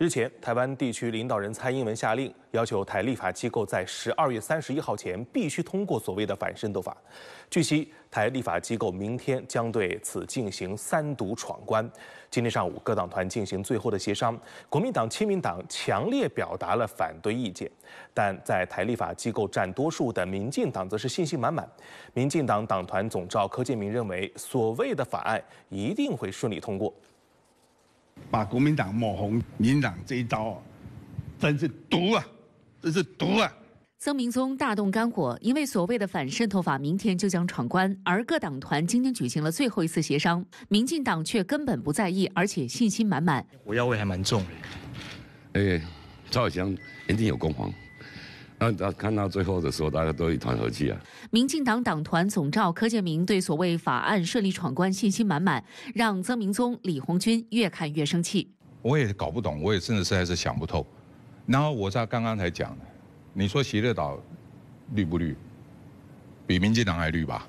日前，台湾地区领导人蔡英文下令，要求台立法机构在十二月三十一号前必须通过所谓的反渗透法。据悉，台立法机构明天将对此进行三读闯关。今天上午，各党团进行最后的协商，国民党、亲民党强烈表达了反对意见，但在台立法机构占多数的民进党则是信心满满。民进党党团总召柯建明认为，所谓的法案一定会顺利通过。把国民党抹红，民党这一刀，真是毒啊！真是毒啊！曾明宗大动肝火，因为所谓的反渗透法明天就将闯关，而各党团今天举行了最后一次协商，民进党却根本不在意，而且信心满满。我腰围还蛮重的，哎，赵小江一定有功皇。那看到最后的时候，大家都一团和气啊。民进党党团总召柯建明对所谓法案顺利闯关信心满满，让曾明宗、李红军越看越生气。我也搞不懂，我也真的实在是想不透。然后我在刚刚才讲，你说喜乐岛绿不绿？比民进党还绿吧？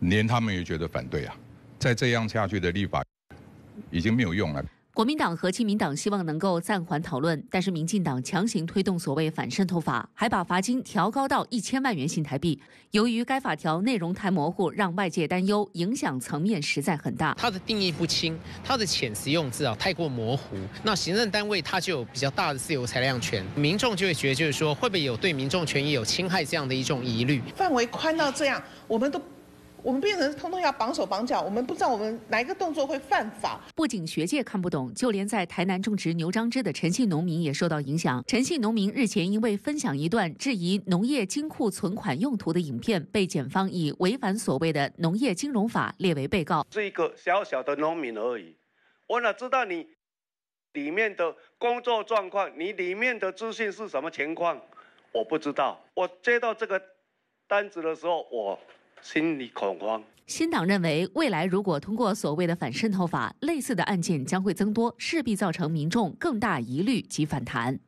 连他们也觉得反对啊！再这样下去的立法已经没有用了。国民党和亲民党希望能够暂缓讨论，但是民进党强行推动所谓反渗透法，还把罚金调高到一千万元新台币。由于该法条内容太模糊，让外界担忧，影响层面实在很大。它的定义不清，它的遣词用字啊太过模糊，那行政单位它就有比较大的自由裁量权，民众就会觉得就是说会不会有对民众权益有侵害这样的一种疑虑。范围宽到这样，我们都。我们变成通通要绑手绑脚，我们不知道我们哪一个动作会犯法。不仅学界看不懂，就连在台南种植牛樟芝的陈姓农民也受到影响。陈姓农民日前因为分享一段质疑农业金库存款用途的影片，被检方以违反所谓的农业金融法列为被告。是一个小小的农民而已，我哪知道你里面的工作状况，你里面的资讯是什么情况？我不知道。我接到这个单子的时候，我。新党认为，未来如果通过所谓的反渗透法，类似的案件将会增多，势必造成民众更大疑虑及反弹。